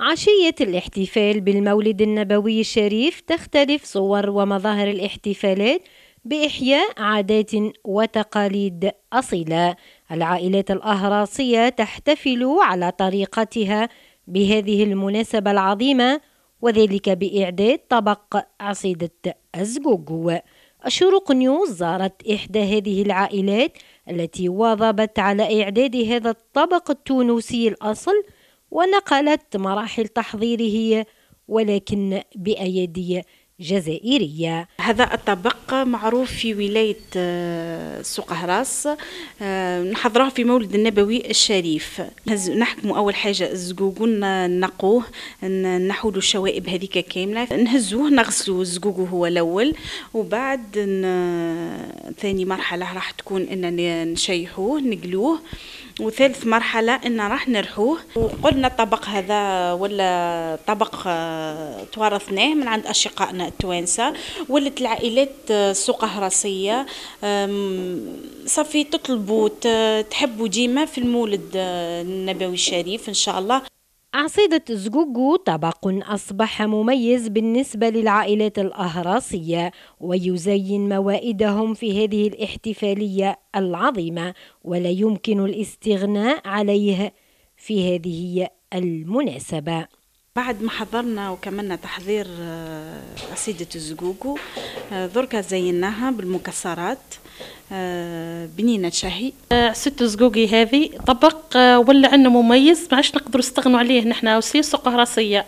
عشية الاحتفال بالمولد النبوي الشريف تختلف صور ومظاهر الاحتفالات بإحياء عادات وتقاليد أصيلة. العائلات الأهراصية تحتفل على طريقتها بهذه المناسبة العظيمة وذلك بإعداد طبق عصيدة أزجوجو الشروق نيوز زارت إحدى هذه العائلات التي واظبت على إعداد هذا الطبق التونسي الأصل ونقلت مراحل تحضيره ولكن بأيدي جزائرية هذا الطبق معروف في ولاية آه، سوق هراس آه، نحضره في مولد النبوي الشريف نحكم أول حاجة الزقوق نقوه نحول الشوائب هذيك كاملة نهزوه نغسلو الزقوق هو الأول وبعد ثاني مرحلة راح تكون أننا نشيحوه نقلوه وثالث مرحلة أن راح نرحوه وقلنا الطبق هذا ولا طبق آه، توارثناه من عند أشقائنا التوانسة ولت العائلات آه، سوق هراسية صافي تطلبوا تحبوا ديما في المولد آه، النبوي الشريف إن شاء الله عصيدة زجوجو طبق أصبح مميز بالنسبة للعائلات الأهراسية ويزين موائدهم في هذه الاحتفالية العظيمة ولا يمكن الاستغناء عليه في هذه المناسبة بعد ما حضرنا وكملنا تحضير عصيدة آه، الزقوقو ذركة آه، زيناها بالمكسرات آه، بنينة شهي عصيدة الزقوقي هذه طبق ولا عنا مميز ما عادش نقدروا نستغنوا عليه نحن وسيس راسية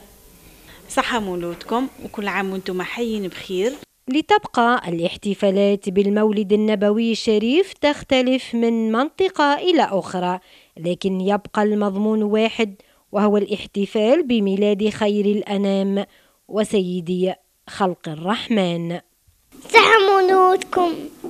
صحة مولودكم وكل عام وانتم حيين بخير لتبقى الاحتفالات بالمولد النبوي الشريف تختلف من منطقة إلى أخرى لكن يبقى المضمون واحد وهو الاحتفال بميلاد خير الأنام وسيدي خلق الرحمن سهمونوتكم